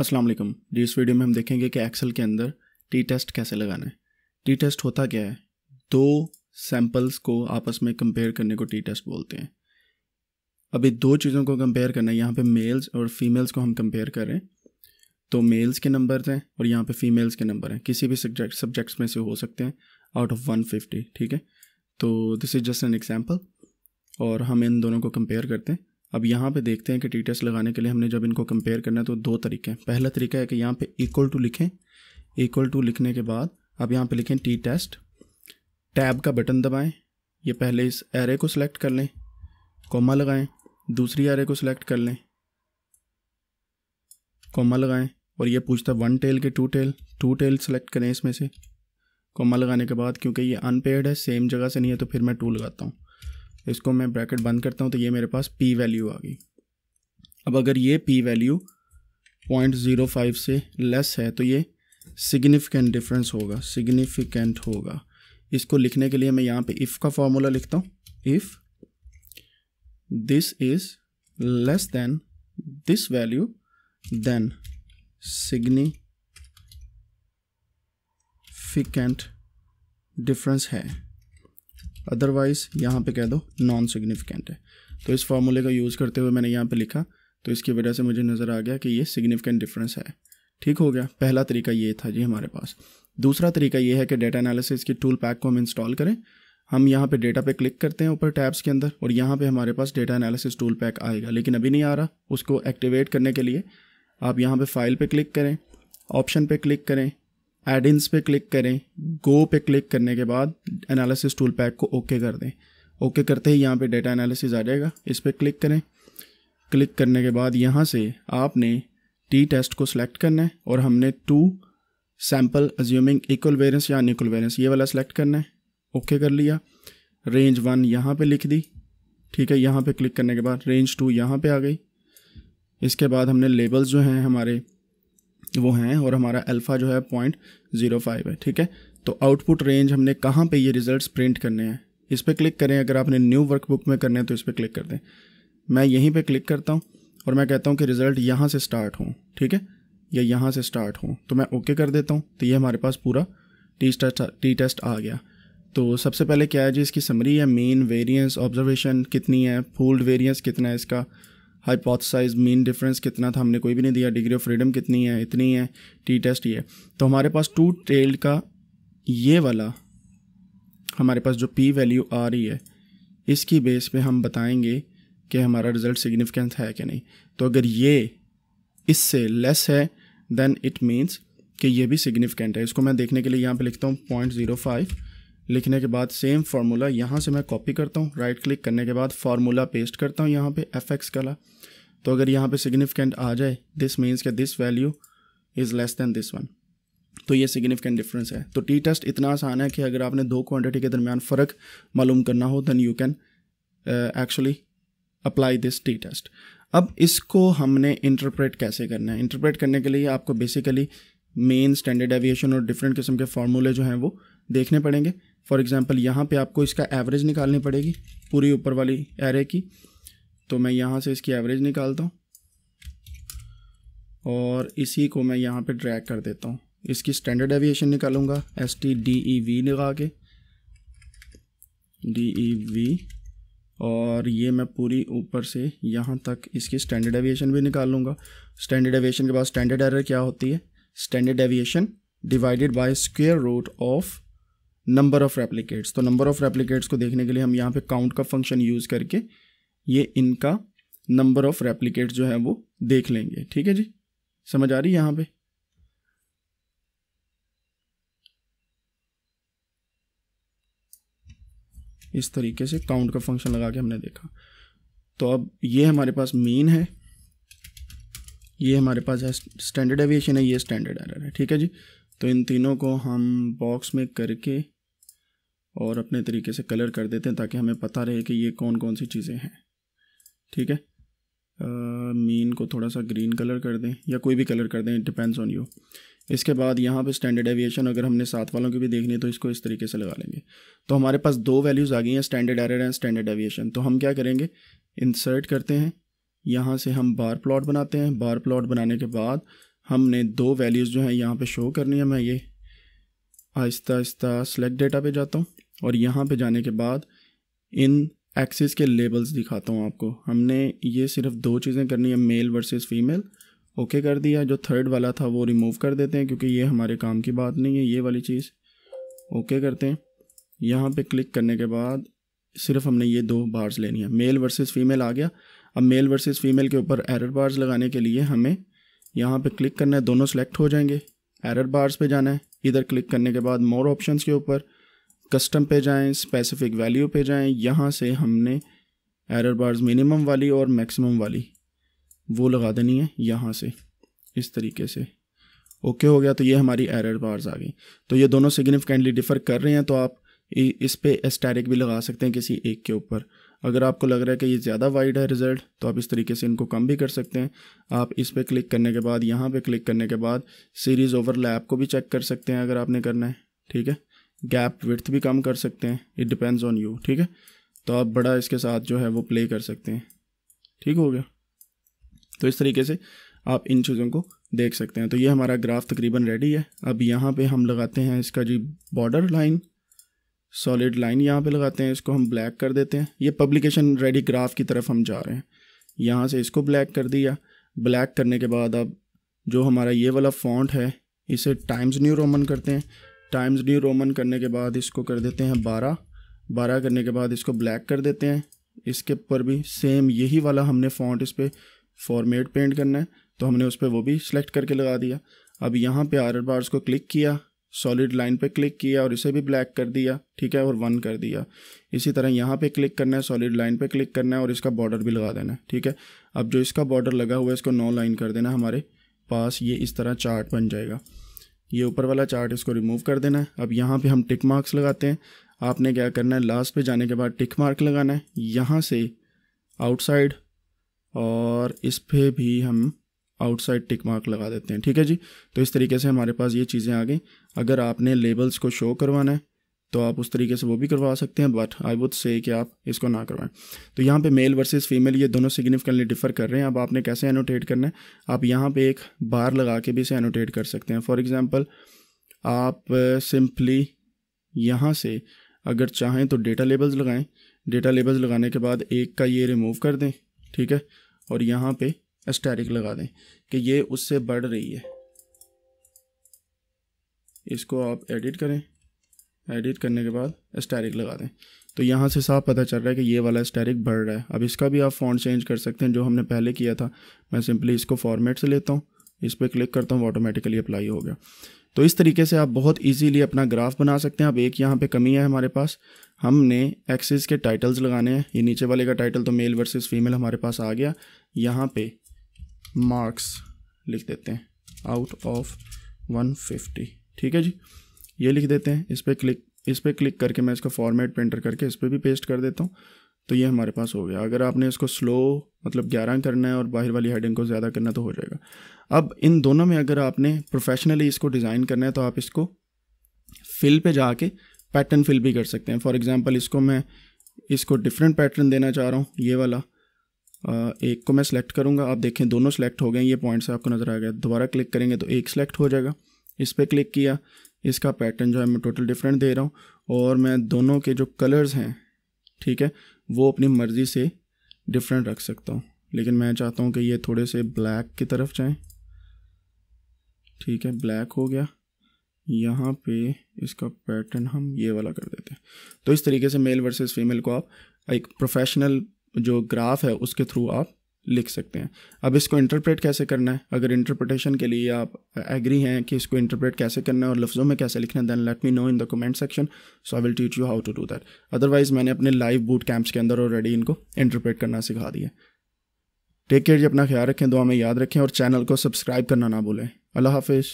अस्सलाम वालेकुम जी इस वीडियो में हम देखेंगे कि एक्सेल के अंदर टी टेस्ट कैसे लगाना है टी टेस्ट होता क्या है दो सैम्पल्स को आपस में कंपेयर करने को टी टेस्ट बोलते हैं अभी दो चीज़ों को कंपेयर करना है यहाँ पे मेल्स और फीमेल्स को हम कंपेयर करें तो मेल्स के नंबर हैं और यहाँ पे फीमेल्स के नंबर हैं किसी भी सब्जेक्ट सब्जेक्ट्स में से हो सकते हैं आउट ऑफ वन फिफ्टी ठीक है तो this is just an example और हम इन दोनों को कंपेयर करते हैं अब यहाँ पे देखते हैं कि टी टेस्ट लगाने के लिए हमने जब इनको कंपेयर करना है तो दो तरीके हैं पहला तरीका है कि यहाँ पे इक्वल टू लिखें इक्वल टू लिखने के बाद अब यहाँ पे लिखें टी टेस्ट टैब का बटन दबाएं ये पहले इस एरे को सिलेक्ट कर लें कोमा लगाएं दूसरी एरे को सिलेक्ट कर लें कोमा लगाएं और ये पूछता वन टेल के two tail two tail select करें इसमें से कोमा लगाने के बाद क्योंकि ये अनपेड है सेम जगह से नहीं है तो फिर मैं टू लगाता हूँ इसको मैं ब्रैकेट बंद करता हूँ तो ये मेरे पास पी वैल्यू आ गई अब अगर ये P value point zero five से लेस है तो ये सिग्निफिकेंट डिफरेंस होगा सिग्निफिकेंट होगा इसको लिखने के लिए मैं यहाँ पे इफ़ का फॉर्मूला लिखता हूँ if this is less then this value then significant difference है अदरवाइज़ यहाँ पे कह दो नॉन सिग्निफिकेंट है तो इस फार्मूले का यूज़ करते हुए मैंने यहाँ पे लिखा तो इसकी वजह से मुझे नज़र आ गया कि ये सिग्निफिकेंट डिफरेंस है ठीक हो गया पहला तरीका ये था जी हमारे पास दूसरा तरीका ये है कि डेटा एनालिसिस की टूल पैक को हम इंस्टॉल करें हम यहाँ पे डेटा पे क्लिक करते हैं ऊपर टैब्स के अंदर और यहाँ पे हमारे पास डेटा एनालिसिस टूल पैक आएगा लेकिन अभी नहीं आ रहा उसको एक्टिवेट करने के लिए आप यहाँ पे फाइल पे क्लिक करें ऑप्शन पे क्लिक करें एडिंस पे क्लिक करें गो पे क्लिक करने के बाद एनालिसिस टूल पैक को ओके कर दें ओके करते ही यहाँ पे डेटा एनालिसिस आ जाएगा इस पर क्लिक करें क्लिक करने के बाद यहाँ से आपने टी टेस्ट को सिलेक्ट करना है और हमने two sample assuming equal variance या अनइक्वल वेरियंस ये वाला सिलेक्ट करना है ओके कर लिया रेंज वन यहाँ पे लिख दी ठीक है यहाँ पे क्लिक करने के बाद रेंज टू यहाँ पे आ गई इसके बाद हमने लेबल्स जो हैं हमारे वो हैं और हमारा अल्फ़ा जो है पॉइंट ज़ीरो फाइव है ठीक है तो आउटपुट रेंज हमने कहाँ पे ये रिज़ल्ट्स प्रिंट करने हैं इस पर क्लिक करें अगर आपने न्यू वर्कबुक में करने हैं तो इस पर क्लिक कर दें मैं यहीं पर क्लिक करता हूँ और मैं कहता हूँ कि रिज़ल्ट यहाँ से स्टार्ट हों ठीक है या यहाँ से स्टार्ट हों तो मैं ओके कर देता हूँ तो ये हमारे पास पूरा टी टेस्ट टी टेस्ट आ गया तो सबसे पहले क्या है जी इसकी समरी है मेन वेरियंस ऑब्जर्वेशन कितनी है फूल्ड वेरियंस कितना है इसका हाइपोथेसाइज मीन डिफरेंस कितना था हमने कोई भी नहीं दिया डिग्री ऑफ फ्रीडम कितनी है इतनी है टी टेस्ट ये तो हमारे पास टू टेल्ड का ये वाला हमारे पास जो पी वैल्यू आ रही है इसकी बेस पे हम बताएंगे कि हमारा रिज़ल्ट सिग्निफिकेंट है कि नहीं तो अगर ये इससे लेस है देन इट मीन्स कि ये भी सिग्निफिकेंट है इसको मैं देखने के लिए यहाँ पे लिखता हूँ पॉइंट ज़ीरो फाइव लिखने के बाद सेम फार्मूला यहाँ से मैं कॉपी करता हूँ राइट क्लिक करने के बाद फार्मूला पेस्ट करता हूँ यहाँ पे एफ एक्स कला तो अगर यहाँ पे सिग्निफिकेंट आ जाए दिस मीन्स के this value is less then this one तो ये सिग्निफिकेंट डिफरेंस है तो टी टेस्ट इतना आसान है कि अगर आपने दो क्वान्टिटी के दरमियान फ़र्क मालूम करना हो then you can actually apply this T test अब इसको हमने इंटरप्रेट कैसे करना है इंटरप्रेट करने के लिए आपको बेसिकली मेन स्टैंडर्ड एविएशन और डिफरेंट किस्म के फार्मूले जो हैं वो देखने पड़ेंगे फॉर एग्ज़ाम्पल यहाँ पे आपको इसका एवरेज निकालनी पड़ेगी पूरी ऊपर वाली एरे की तो मैं यहाँ से इसकी एवरेज निकालता हूँ और इसी को मैं यहाँ पे ड्रैग कर देता हूँ इसकी स्टैंडर्ड एविएशन निकालूंगा S T D E V लगा के डी ई वी और ये मैं पूरी ऊपर से यहाँ तक इसकी स्टैंडर्ड एविएशन भी निकाल लूँगा स्टैंडर्ड एविएशन के बाद स्टैंडर्ड एरर क्या होती है standard deviation divided by square root of number of replicates तो नंबर ऑफ़ रेप्लीकेट्स को देखने के लिए हम यहाँ पे काउंट का फंक्शन यूज़ करके ये इनका नंबर ऑफ़ रेप्लीकेट्स जो है वो देख लेंगे ठीक है जी समझ आ रही है यहाँ पे इस तरीके से काउंट का फंक्शन लगा के हमने देखा तो अब ये हमारे पास मेन है ये हमारे पास है स्टैंडर्ड एविएशन है ये स्टैंडर्ड एरर है ठीक है जी तो इन तीनों को हम बॉक्स में करके और अपने तरीके से कलर कर देते हैं ताकि हमें पता रहे कि ये कौन कौन सी चीज़ें हैं ठीक है मीन को थोड़ा सा ग्रीन कलर कर दें या कोई भी कलर कर दें इट डिपेंड्स ऑन यू इसके बाद यहाँ पे स्टैंडर्ड एविएशन अगर हमने साथ वालों की भी देखनी है तो इसको इस तरीके से लगा लेंगे तो हमारे पास दो वैल्यूज़ आ गई हैं standard error and standard deviation तो हम क्या करेंगे इंसर्ट करते हैं यहाँ से हम बार प्लॉट बनाते हैं बार प्लॉट बनाने के बाद हमने दो वैल्यूज़ जो हैं यहाँ पर शो करनी है मैं ये आहिस्ता आहिस्ता सेलेक्ट डेटा पे जाता हूँ और यहाँ पे जाने के बाद इन एक्सेस के लेबल्स दिखाता हूँ आपको हमने ये सिर्फ दो चीज़ें करनी है मेल वर्सेस फीमेल ओके कर दिया जो थर्ड वाला था वो रिमूव कर देते हैं क्योंकि ये हमारे काम की बात नहीं है ये वाली चीज़ ओके करते हैं यहाँ पे क्लिक करने के बाद सिर्फ हमने ये दो बार्स लेनी है मेल वर्सेस फीमेल आ गया अब मेल वर्सेस फीमेल के ऊपर एरर बार्स लगाने के लिए हमें यहाँ पे क्लिक करना है दोनों सेलेक्ट हो जाएंगे एरर बार्स पे जाना है इधर क्लिक करने के बाद मोर ऑप्शंस के ऊपर कस्टम पे जाएं स्पेसिफिक वैल्यू पे जाएं यहाँ से हमने एरर बार्स मिनिमम वाली और मैक्सिमम वाली वो लगा देनी है यहाँ से इस तरीके से ओके हो गया तो ये हमारी एरर बार्स आ गई तो ये दोनों सिग्निफिकेंटली डिफ़र कर रहे हैं तो आप इस पर एस्टैरिक भी लगा सकते हैं किसी एक के ऊपर अगर आपको लग रहा है कि ये ज़्यादा वाइड है रिज़ल्ट तो आप इस तरीके से इनको कम भी कर सकते हैं आप इस पर क्लिक करने के बाद यहाँ पे क्लिक करने के बाद सीरीज़ ओवरलैप को भी चेक कर सकते हैं अगर आपने करना है ठीक है गैप विथ भी कम कर सकते हैं इट डिपेंड्स ऑन यू ठीक है तो आप बड़ा इसके साथ जो है वो प्ले कर सकते हैं ठीक हो गया तो इस तरीके से आप इन चीज़ों को देख सकते हैं तो ये हमारा ग्राफ तकरीबन रेडी है अब यहाँ पे हम लगाते हैं इसका जी बॉर्डर लाइन सॉलिड लाइन यहाँ पे लगाते हैं इसको हम ब्लैक कर देते हैं ये पब्लिकेशन रेडी ग्राफ की तरफ हम जा रहे हैं यहाँ से इसको ब्लैक कर दिया ब्लैक करने के बाद अब जो हमारा ये वाला फॉन्ट है इसे टाइम्स न्यू रोमन करते हैं टाइम्स न्यू रोमन करने के बाद इसको कर देते हैं बारह बारह करने के बाद इसको ब्लैक कर देते हैं इसके ऊपर भी सेम यही वाला हमने फॉन्ट इस पर फॉर्मेट पेंट करना है तो हमने उस पर वो भी सिलेक्ट करके लगा दिया अब यहाँ पे आर बार्स को क्लिक किया सॉलिड लाइन पे क्लिक किया और इसे भी ब्लैक कर दिया ठीक है और वन कर दिया इसी तरह यहाँ पे क्लिक करना है सॉलिड लाइन पे क्लिक करना है और इसका बॉर्डर भी लगा देना है ठीक है अब जो इसका बॉर्डर लगा हुआ है इसको नौ लाइन कर देना हमारे पास ये इस तरह चार्ट बन जाएगा ये ऊपर वाला चार्ट इसको रिमूव कर देना है अब यहाँ पे हम टिक मार्क्स लगाते हैं आपने क्या करना है लास्ट पे जाने के बाद टिक मार्क लगाना है यहाँ से आउटसाइड और इस पर भी हम आउटसाइड टिक मार्क लगा देते हैं ठीक है जी तो इस तरीके से हमारे पास ये चीज़ें आ गई अगर आपने लेबल्स को शो करवाना है तो आप उस तरीके से वो भी करवा सकते हैं बट आई वुड से कि आप इसको ना करवाएं तो यहाँ पे मेल वर्सेस फीमेल ये दोनों सिग्निफिकेंटली डिफर कर रहे हैं अब आपने कैसे एनोटेट करना है आप यहाँ पे एक बार लगा के भी इसे एनोटेट कर सकते हैं फॉर एग्जांपल आप सिंपली uh, यहाँ से अगर चाहें तो डेटा लेबल्स लगाएं डेटा लेबल्स लगाने के बाद एक का ये रिमूव कर दें ठीक है और यहाँ पर एस्टेरिक लगा दें कि ये उससे बढ़ रही है इसको आप एडिट करें एडिट करने के बाद स्टैरिक लगा दें तो यहाँ से साफ पता चल रहा है कि ये वाला स्टैरिक बढ़ रहा है अब इसका भी आप फ़ॉन्ट चेंज कर सकते हैं जो हमने पहले किया था मैं सिंपली इसको फॉर्मेट से लेता हूँ इस पर क्लिक करता हूँ ऑटोमेटिकली अप्लाई हो गया तो इस तरीके से आप बहुत इजीली अपना ग्राफ बना सकते हैं अब एक यहाँ पे कमी है हमारे पास हमने एक्सेस के टाइटल्स लगाने हैं ये नीचे वाले का टाइटल तो मेल वर्सेस फीमेल हमारे पास आ गया यहाँ पे मार्क्स लिख देते हैं आउट ऑफ 150 ठीक है जी ये लिख देते हैं इस पर क्लिक इस पर क्लिक करके मैं इसका फॉर्मेट प्रिंटर करके इस पर भी पेस्ट कर देता हूँ तो ये हमारे पास हो गया अगर आपने इसको स्लो मतलब ग्यारह करना है और बाहर वाली हेडिंग को ज़्यादा करना तो हो जाएगा अब इन दोनों में अगर आपने प्रोफेशनली इसको डिज़ाइन करना है तो आप इसको फिल पे जाके पैटर्न फिल भी कर सकते हैं फॉर एग्ज़ाम्पल इसको मैं इसको डिफरेंट पैटर्न देना चाह रहा हूँ ये वाला एक को मैं सेलेक्ट करूँगा आप देखें दोनों सेलेक्ट हो गए ये पॉइंट्स आपको नज़र आ गया दोबारा क्लिक करेंगे तो एक सेलेक्ट हो जाएगा इस पर क्लिक किया इसका पैटर्न जो है मैं टोटल डिफरेंट दे रहा हूँ और मैं दोनों के जो कलर्स हैं ठीक है वो अपनी मर्ज़ी से डिफरेंट रख सकता हूँ लेकिन मैं चाहता हूँ कि ये थोड़े से ब्लैक की तरफ जाएँ ठीक है ब्लैक हो गया यहाँ पे इसका पैटर्न हम ये वाला कर देते हैं तो इस तरीके से मेल वर्सेस फीमेल को आप एक प्रोफेशनल जो ग्राफ है उसके थ्रू आप लिख सकते हैं अब इसको इंटरप्रेट कैसे करना है अगर इंटरप्रटेशन के लिए आप एग्री हैं कि इसको इंटरप्रेट कैसे करना है और लफ्ज़ों में कैसे लिखना है then let me know in the comment section so I will teach you how to do that otherwise मैंने अपने लाइव बूट कैंप्स के अंदर ऑलरेडी इनको इंटरप्रेट करना सिखा दिया टेक केयर जी अपना ख्याल रखें दुआ में याद रखें और चैनल को सब्सक्राइब करना ना भूलें अल्लाह हाफिज़